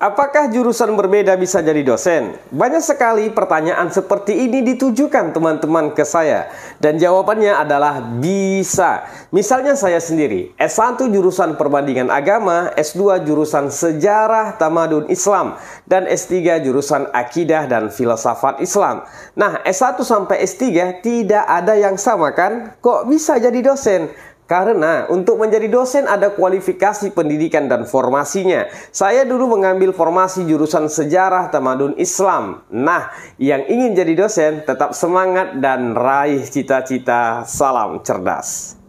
Apakah jurusan berbeda bisa jadi dosen? Banyak sekali pertanyaan seperti ini ditujukan teman-teman ke saya dan jawabannya adalah bisa. Misalnya saya sendiri, S1 jurusan perbandingan agama, S2 jurusan sejarah tamadun Islam dan S3 jurusan akidah dan filsafat Islam. Nah, S1 sampai S3 tidak ada yang sama kan? Kok bisa jadi dosen? Karena untuk menjadi dosen ada kualifikasi pendidikan dan formasinya. Saya dulu mengambil formasi jurusan sejarah tamadun Islam. Nah, yang ingin jadi dosen tetap semangat dan raih cita-cita. Salam cerdas.